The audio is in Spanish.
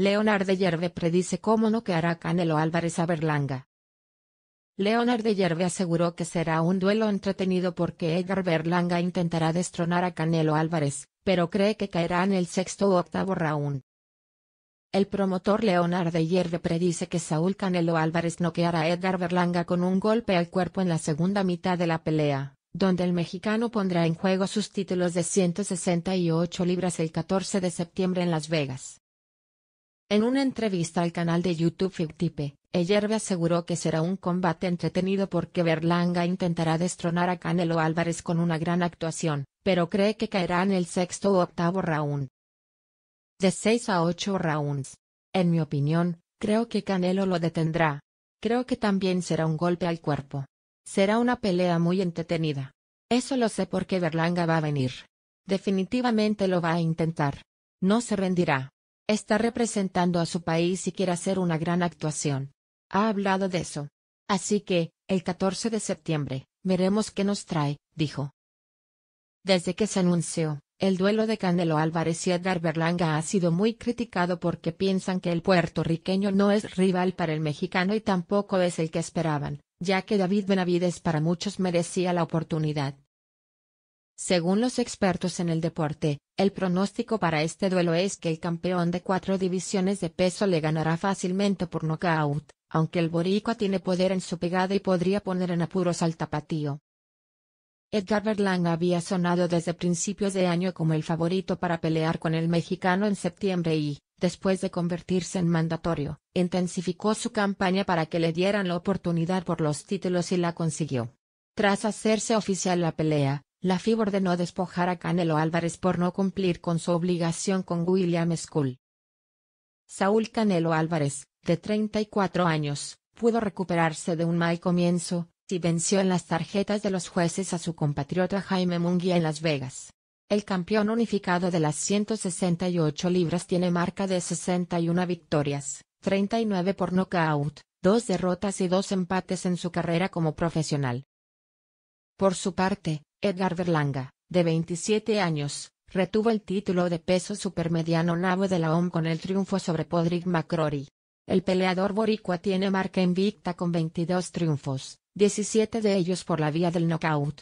Leonard de Yerbe predice cómo no quedará Canelo Álvarez a Berlanga. Leonard de Yerbe aseguró que será un duelo entretenido porque Edgar Berlanga intentará destronar a Canelo Álvarez, pero cree que caerá en el sexto o octavo round. El promotor Leonard de Yerbe predice que Saúl Canelo Álvarez noqueará a Edgar Berlanga con un golpe al cuerpo en la segunda mitad de la pelea, donde el mexicano pondrá en juego sus títulos de 168 libras el 14 de septiembre en Las Vegas. En una entrevista al canal de YouTube Fictipe, Eyerbe aseguró que será un combate entretenido porque Berlanga intentará destronar a Canelo Álvarez con una gran actuación, pero cree que caerá en el sexto u octavo round. De seis a ocho rounds. En mi opinión, creo que Canelo lo detendrá. Creo que también será un golpe al cuerpo. Será una pelea muy entretenida. Eso lo sé porque Berlanga va a venir. Definitivamente lo va a intentar. No se rendirá. Está representando a su país y quiere hacer una gran actuación. Ha hablado de eso. Así que, el 14 de septiembre, veremos qué nos trae, dijo. Desde que se anunció, el duelo de Canelo Álvarez y Edgar Berlanga ha sido muy criticado porque piensan que el puertorriqueño no es rival para el mexicano y tampoco es el que esperaban, ya que David Benavides para muchos merecía la oportunidad. Según los expertos en el deporte, el pronóstico para este duelo es que el campeón de cuatro divisiones de peso le ganará fácilmente por nocaut, aunque el boricua tiene poder en su pegada y podría poner en apuros al tapatío. Edgar Berlanga había sonado desde principios de año como el favorito para pelear con el mexicano en septiembre y, después de convertirse en mandatorio, intensificó su campaña para que le dieran la oportunidad por los títulos y la consiguió. Tras hacerse oficial la pelea, la FIB ordenó despojar a Canelo Álvarez por no cumplir con su obligación con William School. Saúl Canelo Álvarez, de 34 años, pudo recuperarse de un mal comienzo, si venció en las tarjetas de los jueces a su compatriota Jaime Munguía en Las Vegas. El campeón unificado de las 168 libras tiene marca de 61 victorias, 39 por nocaut, dos derrotas y dos empates en su carrera como profesional. Por su parte, Edgar Berlanga, de 27 años, retuvo el título de peso supermediano nabo de la OM con el triunfo sobre Podrick McCrory. El peleador boricua tiene marca invicta con 22 triunfos, 17 de ellos por la vía del nocaut.